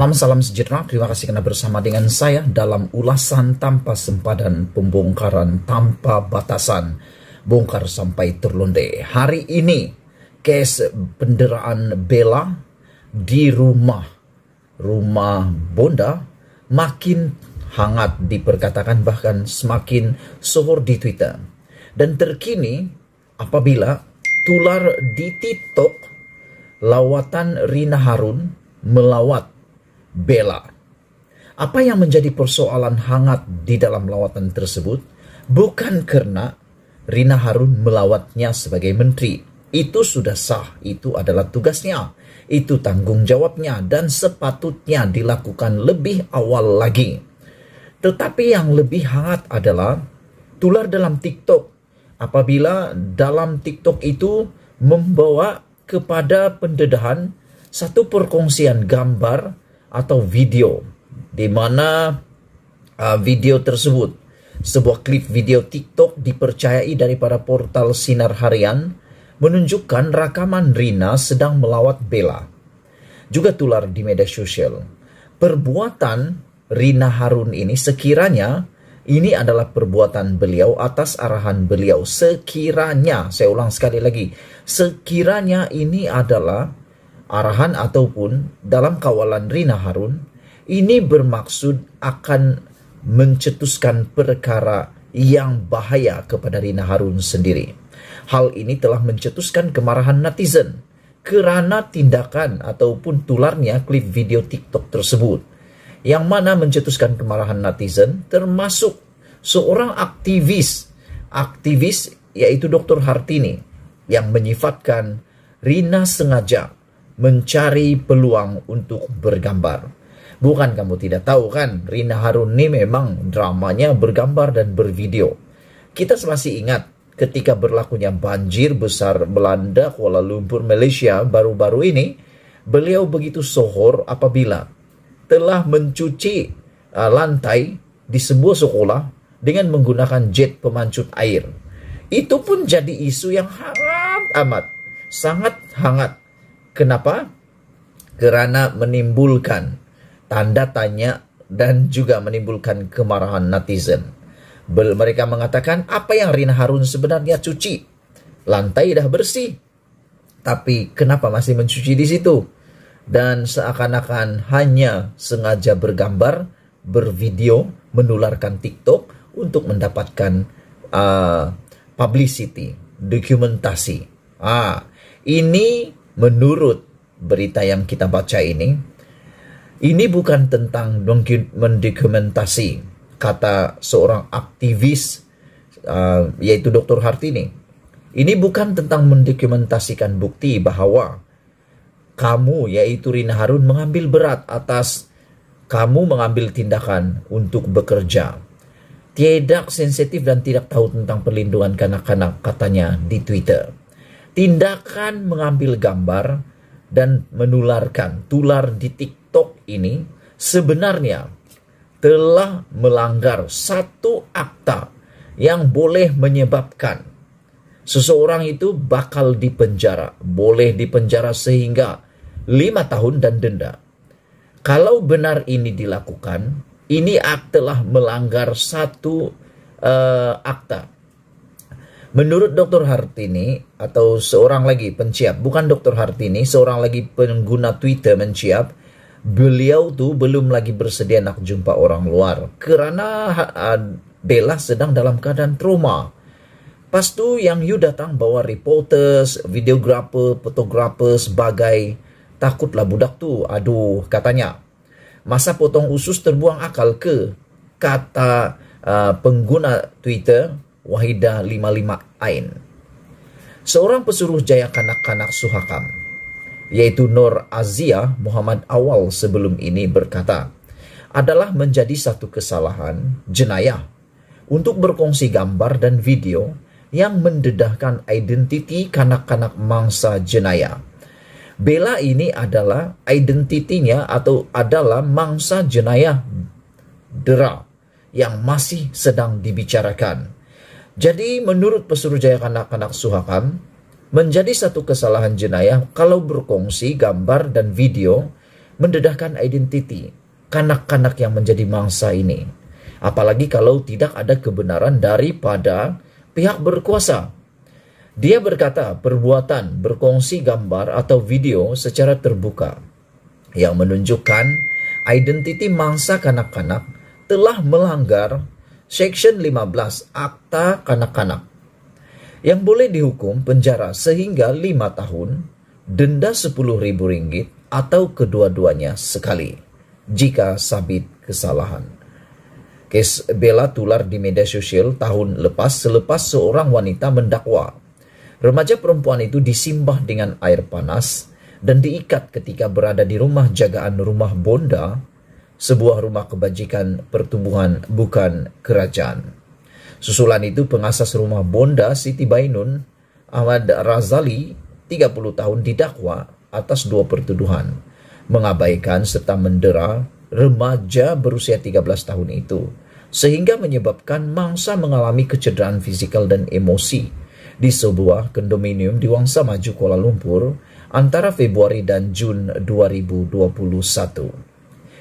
Salam salam sejahtera, terima kasih karena bersama dengan saya dalam ulasan tanpa sempadan, pembongkaran tanpa batasan, bongkar sampai terlonde. Hari ini, kes penderaan Bella di rumah, rumah Bonda, makin hangat diperkatakan bahkan semakin sohor di Twitter. Dan terkini, apabila tular di TikTok, lawatan Rina Harun melawat bela. Apa yang menjadi persoalan hangat di dalam lawatan tersebut bukan karena Rina Harun melawatnya sebagai menteri. Itu sudah sah, itu adalah tugasnya, itu tanggung jawabnya dan sepatutnya dilakukan lebih awal lagi. Tetapi yang lebih hangat adalah tular dalam TikTok. Apabila dalam TikTok itu membawa kepada pendedahan satu perkongsian gambar atau video di mana uh, video tersebut sebuah klip video TikTok dipercayai daripada portal Sinar Harian menunjukkan rekaman Rina sedang melawat Bella. Juga tular di media sosial. Perbuatan Rina Harun ini sekiranya ini adalah perbuatan beliau atas arahan beliau sekiranya. Saya ulang sekali lagi. Sekiranya ini adalah arahan ataupun dalam kawalan Rina Harun ini bermaksud akan mencetuskan perkara yang bahaya kepada Rina Harun sendiri. Hal ini telah mencetuskan kemarahan netizen kerana tindakan ataupun tularnya klip video TikTok tersebut. Yang mana mencetuskan kemarahan netizen termasuk seorang aktivis, aktivis yaitu Dr. Hartini yang menyifatkan Rina sengaja mencari peluang untuk bergambar. Bukan kamu tidak tahu kan, Rina Harun ini memang dramanya bergambar dan bervideo. Kita masih ingat ketika berlakunya banjir besar Belanda, Kuala Lumpur, Malaysia baru-baru ini, beliau begitu sohor apabila telah mencuci uh, lantai di sebuah sekolah dengan menggunakan jet pemancut air. Itu pun jadi isu yang hangat amat, sangat hangat Kenapa? Karena menimbulkan tanda tanya dan juga menimbulkan kemarahan netizen. Bel mereka mengatakan apa yang Rina Harun sebenarnya cuci? Lantai dah bersih. Tapi kenapa masih mencuci di situ? Dan seakan-akan hanya sengaja bergambar, bervideo, menularkan TikTok untuk mendapatkan uh, publicity, dokumentasi. Ah, ini menurut berita yang kita baca ini, ini bukan tentang mendokumentasi kata seorang aktivis uh, yaitu Dr. Hartini. Ini bukan tentang mendokumentasikan bukti bahwa kamu yaitu Rina Harun mengambil berat atas kamu mengambil tindakan untuk bekerja. Tidak sensitif dan tidak tahu tentang perlindungan kanak-kanak katanya di Twitter tindakan mengambil gambar dan menularkan tular di TikTok ini sebenarnya telah melanggar satu akta yang boleh menyebabkan seseorang itu bakal dipenjara, boleh dipenjara sehingga lima tahun dan denda. Kalau benar ini dilakukan, ini telah melanggar satu uh, akta Menurut Dr. Hartini atau seorang lagi penciap, bukan Dr. Hartini, seorang lagi pengguna Twitter menciap, beliau tuh belum lagi bersedia nak jumpa orang luar karena Bella sedang dalam keadaan trauma. Pas yang you datang bawa reporters, videographer, fotografer sebagai takutlah budak tu. Aduh, katanya. Masa potong usus terbuang akal ke? Kata uh, pengguna Twitter Wahidah 55 Ain. Seorang pesuruh jaya kanak-kanak Suhakam, yaitu Nur Azia Muhammad awal sebelum ini berkata, adalah menjadi satu kesalahan jenayah untuk berkongsi gambar dan video yang mendedahkan identiti kanak-kanak mangsa jenayah. Bela ini adalah identitinya atau adalah mangsa jenayah dera yang masih sedang dibicarakan. Jadi menurut Pesuruhjaya Kanak-Kanak Suhakam, menjadi satu kesalahan jenayah kalau berkongsi gambar dan video mendedahkan identiti kanak-kanak yang menjadi mangsa ini. Apalagi kalau tidak ada kebenaran daripada pihak berkuasa. Dia berkata perbuatan berkongsi gambar atau video secara terbuka yang menunjukkan identiti mangsa kanak-kanak telah melanggar Section 15 Akta Kanak-kanak yang boleh dihukum penjara sehingga 5 tahun, denda 10.000 ringgit atau kedua-duanya sekali jika sabit kesalahan. Kes bela tular di media sosial tahun lepas selepas seorang wanita mendakwa. Remaja perempuan itu disimbah dengan air panas dan diikat ketika berada di rumah jagaan rumah Bonda sebuah rumah kebajikan pertumbuhan bukan kerajaan. Susulan itu pengasas rumah Bonda Siti Bainun Ahmad Razali 30 tahun didakwa atas dua pertuduhan mengabaikan serta mendera remaja berusia 13 tahun itu sehingga menyebabkan mangsa mengalami kecederaan fisikal dan emosi di sebuah kondominium di Wangsa Maju Kuala Lumpur antara Februari dan Jun 2021.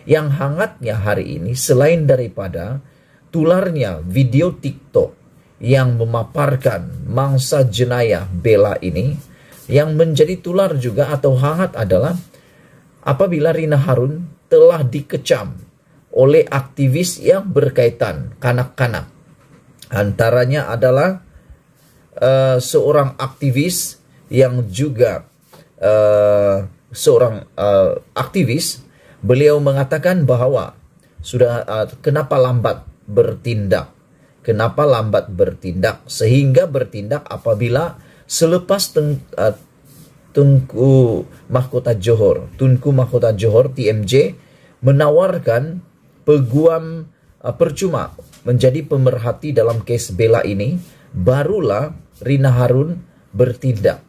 Yang hangatnya hari ini selain daripada tularnya video TikTok yang memaparkan mangsa jenayah bela ini, yang menjadi tular juga atau hangat adalah apabila Rina Harun telah dikecam oleh aktivis yang berkaitan kanak-kanak. Antaranya adalah uh, seorang aktivis yang juga uh, seorang uh, aktivis Beliau mengatakan bahwa sudah uh, kenapa lambat bertindak? Kenapa lambat bertindak? Sehingga bertindak apabila selepas teng, uh, Tunku Mahkota Johor, Tunku Mahkota Johor TMJ menawarkan peguam uh, percuma menjadi pemerhati dalam kes bela ini, barulah Rina Harun bertindak.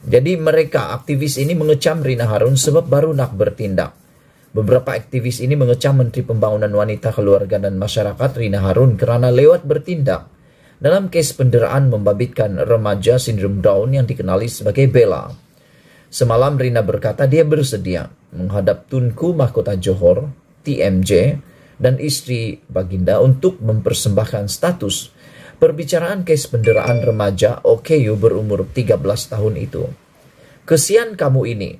Jadi mereka aktivis ini mengecam Rina Harun sebab baru nak bertindak. Beberapa aktivis ini mengecam Menteri Pembangunan Wanita Keluarga dan Masyarakat Rina Harun kerana lewat bertindak dalam kes penderaan membabitkan remaja sindrom Down yang dikenali sebagai Bella. Semalam Rina berkata dia bersedia menghadap Tunku Mahkota Johor, TMJ, dan istri Baginda untuk mempersembahkan status Perbicaraan kes penderaan remaja Okeyu berumur 13 tahun itu. Kesian kamu ini.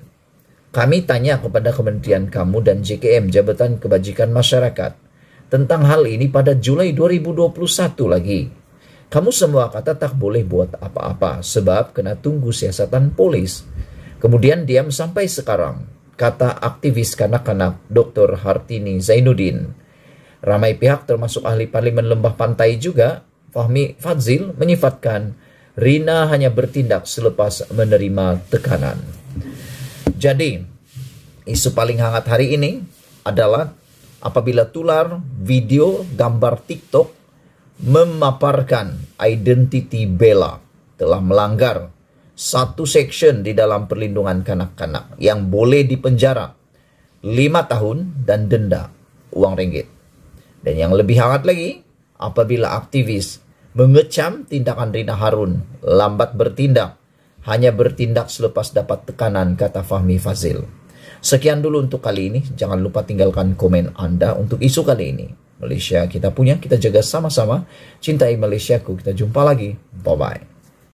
Kami tanya kepada kementerian kamu dan JKM Jabatan Kebajikan Masyarakat tentang hal ini pada Juli 2021 lagi. Kamu semua kata tak boleh buat apa-apa sebab kena tunggu siasatan polis. Kemudian diam sampai sekarang, kata aktivis kanak-kanak Dr. Hartini Zainuddin. Ramai pihak termasuk ahli parlimen Lembah Pantai juga Fahmi Fadzil menyifatkan Rina hanya bertindak selepas menerima tekanan. Jadi, isu paling hangat hari ini adalah apabila tular video gambar TikTok memaparkan identiti Bella telah melanggar satu section di dalam perlindungan kanak-kanak yang boleh dipenjara lima tahun dan denda uang ringgit. Dan yang lebih hangat lagi, apabila aktivis mengecam tindakan Rina Harun, lambat bertindak, hanya bertindak selepas dapat tekanan, kata Fahmi Fazil. Sekian dulu untuk kali ini, jangan lupa tinggalkan komen Anda untuk isu kali ini. Malaysia kita punya, kita jaga sama-sama. Cintai Malaysiaku, kita jumpa lagi. Bye-bye.